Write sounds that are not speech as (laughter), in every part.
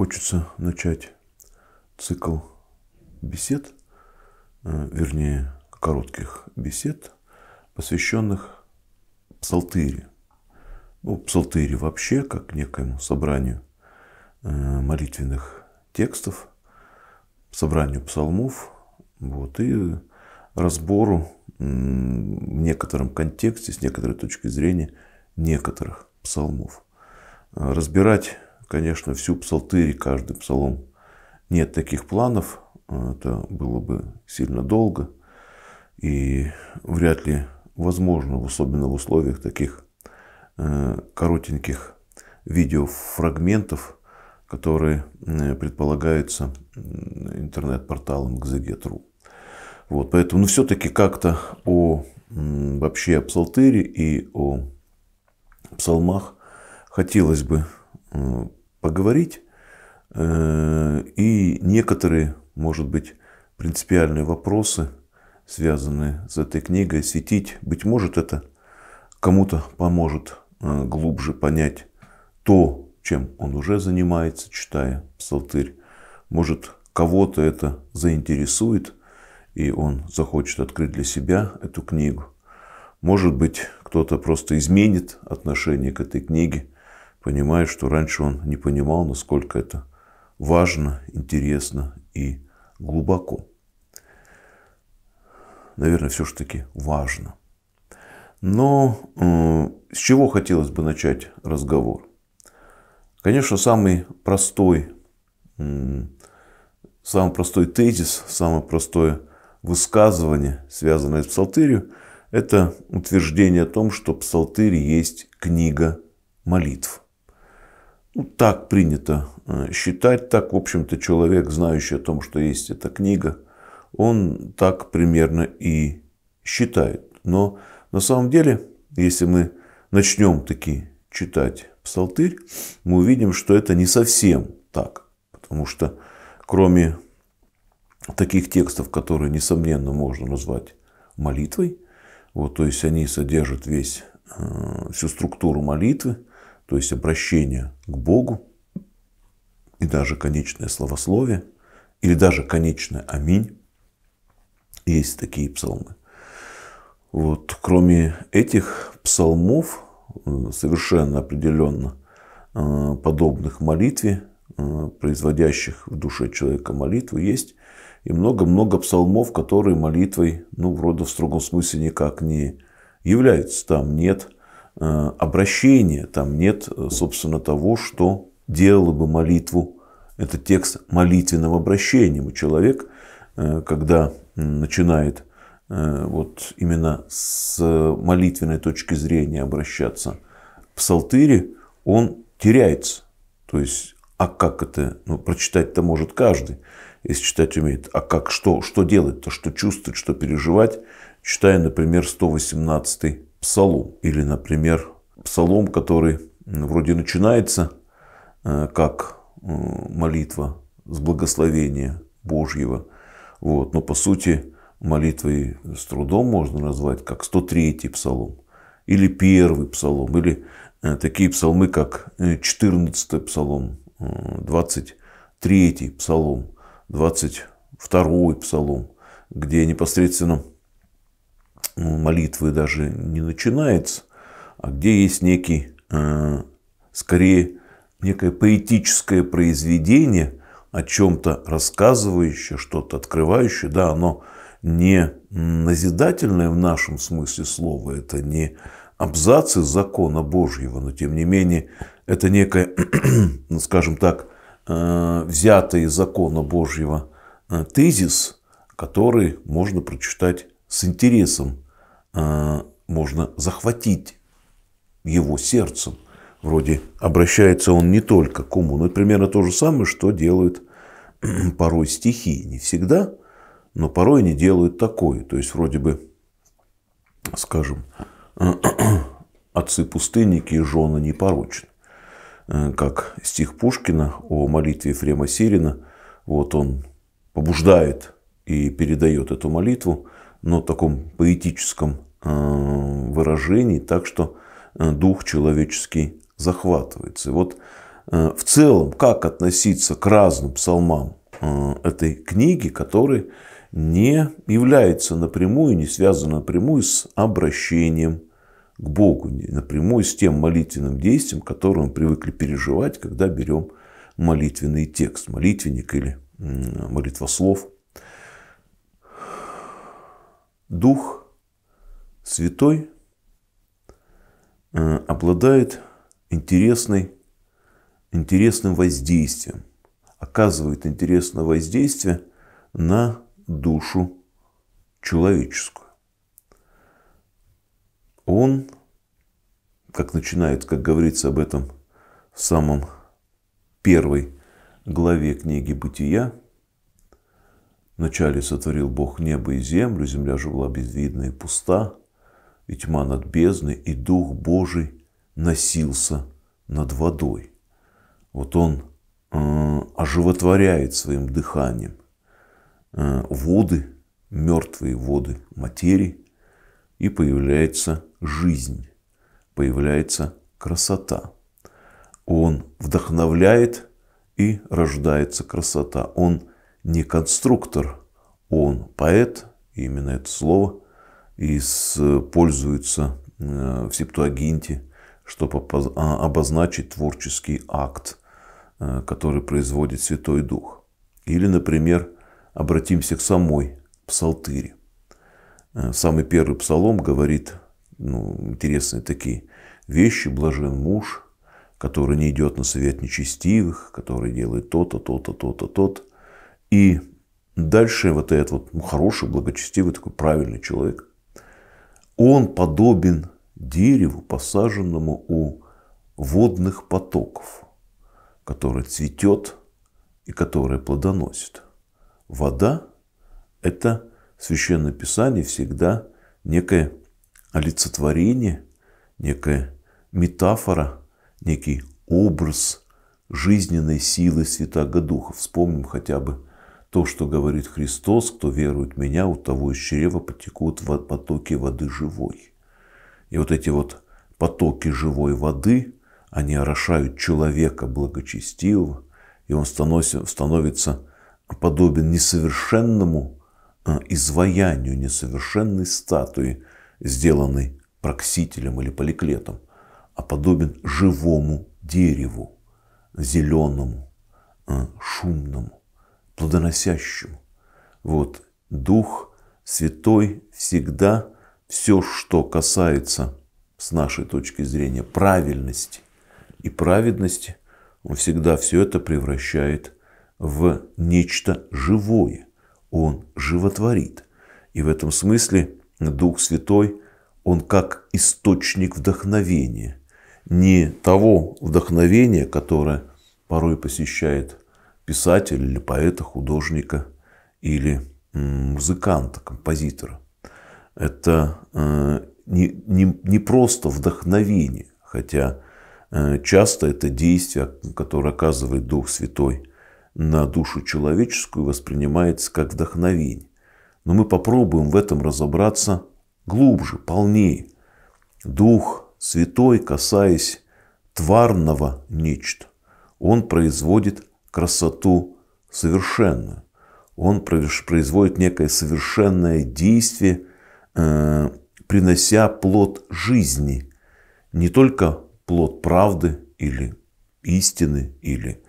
хочется начать цикл бесед, э, вернее, коротких бесед, посвященных псалтыри. Ну, псалтыри вообще, как некоему собранию э, молитвенных текстов, собранию псалмов, вот, и разбору в некотором контексте, с некоторой точки зрения, некоторых псалмов. Э, разбирать конечно, всю псалтырь, каждый псалом. Нет таких планов, э, это было бы сильно долго и вряд ли возможно, особенно в условиях таких э, коротеньких видеофрагментов, которые э, предполагаются интернет-порталом Gzeget.ru. Вот, поэтому, ну, все-таки как-то о вообще о псалтыре и о псалмах хотелось бы поговорить. Э, и некоторые, может быть, принципиальные вопросы, связанные с этой книгой, осветить. Быть может, это кому-то поможет э, глубже понять то, чем он уже занимается, читая псалтырь. Может, кого-то это заинтересует, и он захочет открыть для себя эту книгу. Может быть, кто-то просто изменит отношение к этой книге понимает, что раньше он не понимал, насколько это важно, интересно и глубоко. Наверное, все-таки важно. Но э, с чего хотелось бы начать разговор? Конечно, самый простой, э, самый простой тезис, самое простое высказывание, связанное с псалтырью, это утверждение о том, что псалтырь есть книга молитв. Ну, так принято э, считать, так, в общем-то, человек, знающий о том, что есть эта книга, он так примерно и считает. Но на самом деле, если мы начнем таки читать псалтырь, мы увидим, что это не совсем так. Потому что кроме таких текстов, которые, несомненно, можно назвать молитвой, вот, то есть они содержат весь, э, всю структуру молитвы, то есть обращение к Богу, и даже конечное словословие, или даже конечное аминь. Есть такие псалмы. Вот, кроме этих псалмов, э, совершенно определенно э, подобных молитве, э, производящих в душе человека молитву, есть и много-много псалмов, которые молитвой, ну, вроде в строгом смысле никак не являются. Там нет Э, обращения, там нет, э, собственно, того, что делало бы молитву. Это текст молитвенного обращения. Человек, э, когда начинает вот именно с молитвенной точки зрения обращаться к псалтыре, он теряется. То есть, а как это? Ну, прочитать-то может каждый, если читать умеет. А как, что, что делать-то, что чувствовать, что переживать, читая, например, 118 псалом. Или, например, псалом, который вроде начинается э, как э, молитва с благословения Божьего. Вот. Но по сути молитвой с трудом можно назвать как 103-й псалом, или первый псалом, или э, такие псалмы, как 14-й псалом, 23-й псалом, 22-й псалом, где непосредственно молитвы даже не начинается, а где есть некий, э, скорее, некое поэтическое произведение, о чем-то рассказывающее, что-то открывающее, да, оно не назидательное в нашем смысле слова, это не абзацы закона Божьего, но тем не менее это некое, (clears throat) ну, скажем так, э, взятое из закона Божьего э, тезис, который можно прочитать с интересом э, можно захватить его сердцем. Вроде обращается он не только к уму, но это примерно то же самое, что делают (clears throat) порой стихи. Не всегда, но порой они делают такое. То есть вроде бы, скажем, (clears throat) отцы пустынники и жены непорочны. Э, как стих Пушкина о молитве Фрема Сирина, вот он побуждает и передает эту молитву – но таком поэтическом э, выражении, так что э, дух человеческий захватывается. И вот э, в целом, как относиться к разным псалмам этой книги, которые не является напрямую, не связано напрямую с обращением к Богу, напрямую с тем молитвенным действием, которое мы привыкли переживать, когда берем молитвенный текст, молитвенник или молитвослов – Дух Святой э, обладает интересной, интересным воздействием, оказывает интересное воздействие на душу человеческую. Он, как начинает, как говорится об этом в самом первой главе книги «Бытия», Вначале сотворил Бог небо и землю, земля же была безвидна и пуста, и тьма над бездной, и Дух Божий носился над водой. Вот он э, оживотворяет своим дыханием э, воды, мертвые воды материи, и появляется жизнь, появляется красота. Он вдохновляет и рождается красота. Он не конструктор, он поэт, именно это слово, используется э, в септуагинте, чтобы а, обозначить творческий акт, э, который производит Святой Дух. Или, например, обратимся к самой псалтыре. Э, самый первый псалом говорит ну, интересные такие вещи. Блажен муж, который не идет на совет нечестивых, который делает то-то, то-то, то-то, то-то, и дальше вот этот вот ну, хороший, благочестивый, такой правильный человек, он подобен дереву, посаженному у водных потоков, которое цветет и которое плодоносит. Вода – это в Священном Писании всегда некое олицетворение, некая метафора, некий образ жизненной силы Святаго Духа. Вспомним хотя бы то, что говорит Христос, кто верует в меня, у того из чрева потекут потоки воды живой. И вот эти вот потоки живой воды, они орошают человека благочестивого, и он становится, подобен несовершенному э, изваянию, несовершенной статуи, сделанной проксителем или поликлетом, а подобен живому дереву, зеленому, э, шумному плодоносящему. Вот. Дух Святой всегда все, что касается с нашей точки зрения правильности и праведности, он всегда все это превращает в нечто живое. Он животворит. И в этом смысле Дух Святой, он как источник вдохновения. Не того вдохновения, которое порой посещает писателя или поэта, художника или музыканта, композитора. Это э, не, не, не просто вдохновение, хотя э, часто это действие, которое оказывает Дух Святой на душу человеческую, воспринимается как вдохновение. Но мы попробуем в этом разобраться глубже, полнее. Дух Святой, касаясь тварного нечто, он производит красоту совершенную. Он производит некое совершенное действие, э, принося плод жизни. Не только плод правды или истины или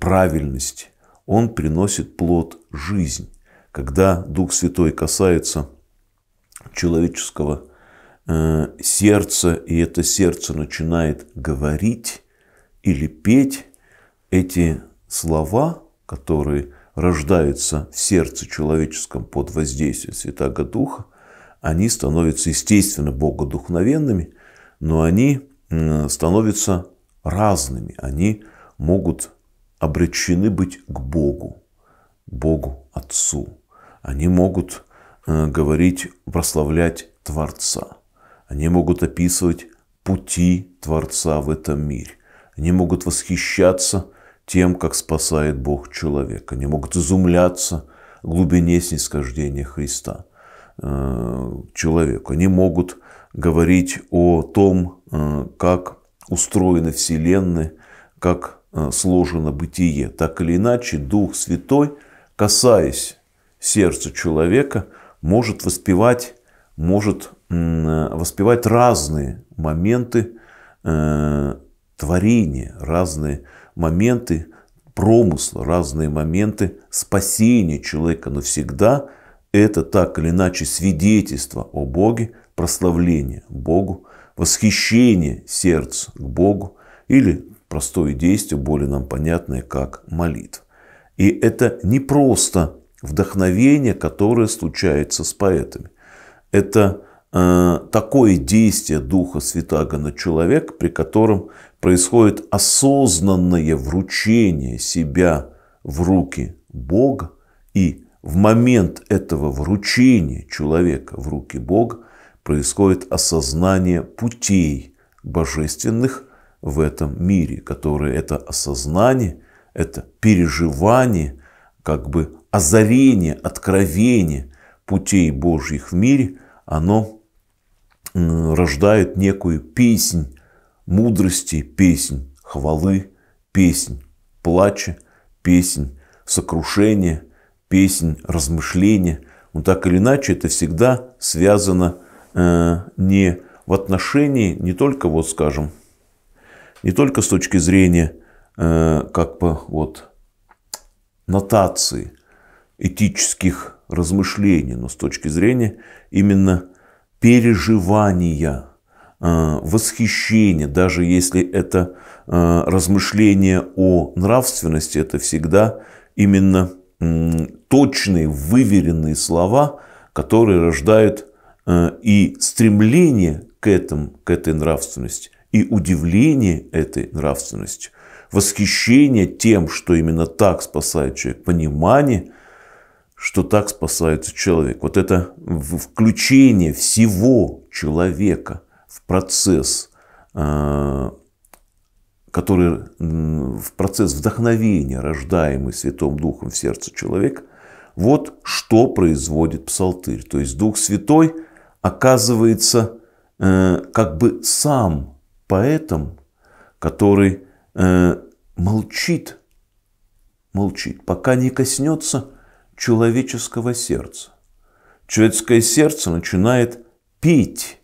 правильности. Он приносит плод жизни, Когда Дух Святой касается человеческого э, сердца, и это сердце начинает говорить или петь, эти слова, которые рождаются в сердце человеческом под воздействием Святаго Духа, они становятся, естественно, богодухновенными, но они становятся разными, они могут обречены быть к Богу, Богу Отцу. Они могут э, говорить, прославлять Творца. Они могут описывать пути Творца в этом мире. Они могут восхищаться – тем, как спасает Бог человека. Они могут изумляться глубине снисхождения Христа э, человеку. Они могут говорить о том, э, как устроена Вселенная, как э, сложено бытие. Так или иначе, Дух Святой, касаясь сердца человека, может воспевать, может э, воспевать разные моменты э, творения, разные моменты моменты промысла, разные моменты спасения человека навсегда, это так или иначе свидетельство о Боге, прославление Богу, восхищение сердца к Богу или простое действие, более нам понятное, как молитва. И это не просто вдохновение, которое случается с поэтами. Это Э, такое действие Духа Святаго на человек, при котором происходит осознанное вручение себя в руки Бога, и в момент этого вручения человека в руки Бога происходит осознание путей божественных в этом мире, которые это осознание, это переживание, как бы озарение, откровение путей Божьих в мире, оно рождает некую песнь мудрости, песнь хвалы, песнь плача, песнь сокрушения, песнь размышления. Но так или иначе это всегда связано э, не в отношении, не только вот скажем, не только с точки зрения э, как бы вот нотации этических размышлений, но с точки зрения именно переживания, э, восхищение, даже если это э, размышление о нравственности, это всегда именно точные, выверенные слова, которые рождают э, и стремление к, этому, к этой нравственности, и удивление этой нравственности, восхищение тем, что именно так спасает человек, понимание – что так спасается человек. Вот это включение всего человека в процесс, э, который в процесс вдохновения, рождаемый Святым Духом в сердце человека, вот что производит псалтырь. То есть Дух Святой оказывается э, как бы сам поэтом, который э, молчит, молчит, пока не коснется человеческого сердца. Человеческое сердце начинает петь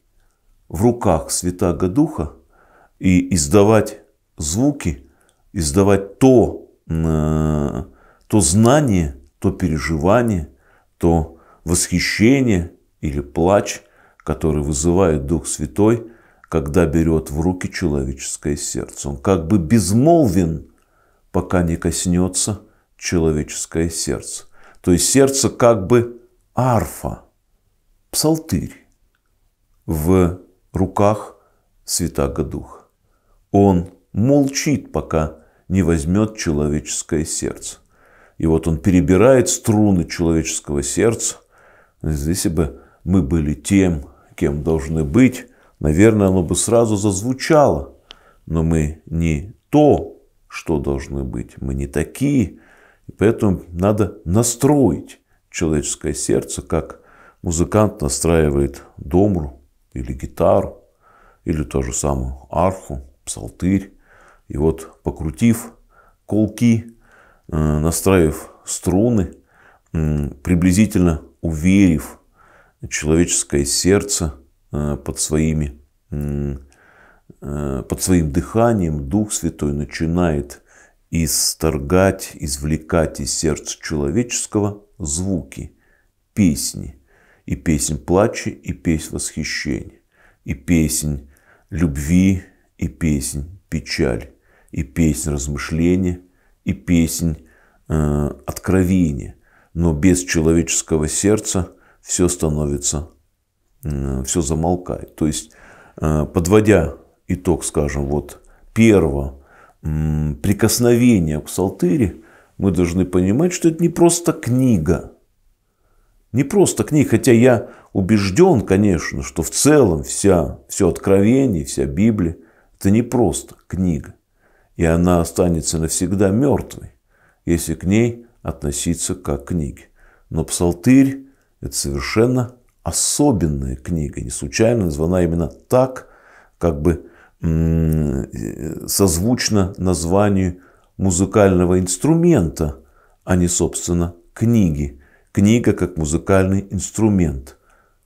в руках Святаго Духа и издавать звуки, издавать то, э, то знание, то переживание, то восхищение или плач, который вызывает Дух Святой, когда берет в руки человеческое сердце. Он как бы безмолвен, пока не коснется человеческое сердце. То есть сердце как бы арфа, псалтырь в руках святаго духа. Он молчит, пока не возьмет человеческое сердце. И вот он перебирает струны человеческого сердца. Если бы мы были тем, кем должны быть, наверное, оно бы сразу зазвучало. Но мы не то, что должны быть. Мы не такие, поэтому надо настроить человеческое сердце, как музыкант настраивает домру или гитару, или то же самую арху, псалтырь. И вот покрутив колки, э, настраив струны, приблизительно уверив человеческое сердце э, под, своими, э, под своим дыханием, Дух Святой начинает исторгать, извлекать из сердца человеческого звуки, песни, и песнь плача, и песнь восхищения, и песнь любви, и песнь печали, и песнь размышления, и песнь э, откровения. Но без человеческого сердца все становится, э, все замолкает. То есть, э, подводя итог, скажем, вот первого прикосновения к Салтыре, мы должны понимать, что это не просто книга. Не просто книга, хотя я убежден, конечно, что в целом вся, все откровение, вся Библия, это не просто книга. И она останется навсегда мертвой, если к ней относиться как к книге. Но Псалтырь – это совершенно особенная книга, не случайно названа именно так, как бы Э, созвучно названию музыкального инструмента, а не, собственно, книги. Книга как музыкальный инструмент,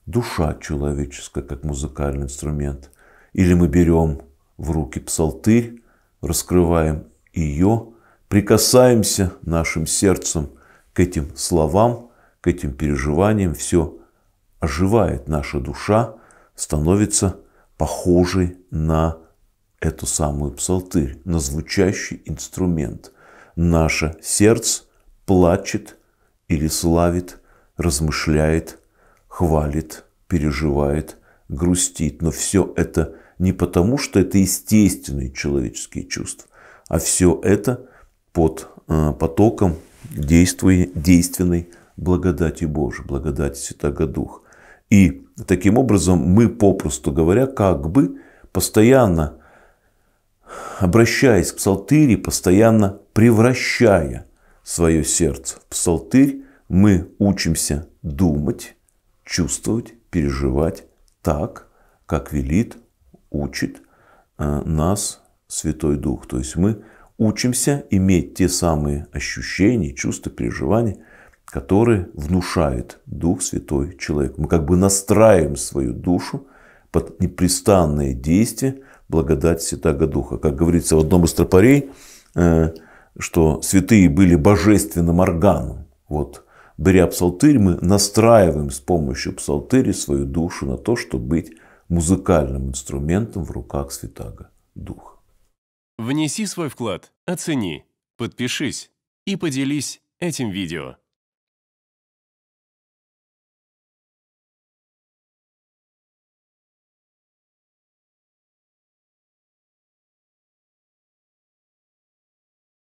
душа человеческая как музыкальный инструмент. Или мы берем в руки псалтырь, раскрываем ее, прикасаемся нашим сердцем к этим словам, к этим переживаниям, все оживает наша душа, становится похожей на эту самую псалтырь, на звучащий инструмент. Наше сердце плачет или славит, размышляет, хвалит, переживает, грустит. Но все это не потому, что это естественные человеческие чувства, а все это под э, потоком действия, действенной благодати Божией, благодати Святого Духа. И таким образом мы, попросту говоря, как бы постоянно обращаясь к псалтыри, постоянно превращая свое сердце в псалтырь, мы учимся думать, чувствовать, переживать так, как велит, учит э, нас Святой Дух. То есть мы учимся иметь те самые ощущения, чувства, переживания, которые внушает Дух Святой человек. Мы как бы настраиваем свою душу под непрестанное действие – благодать Святаго Духа. Как говорится в одном из тропарей, э, что святые были божественным органом. Вот, беря псалтырь, мы настраиваем с помощью псалтыри свою душу на то, чтобы быть музыкальным инструментом в руках Святаго Духа. Внеси свой вклад, оцени, подпишись и поделись этим видео.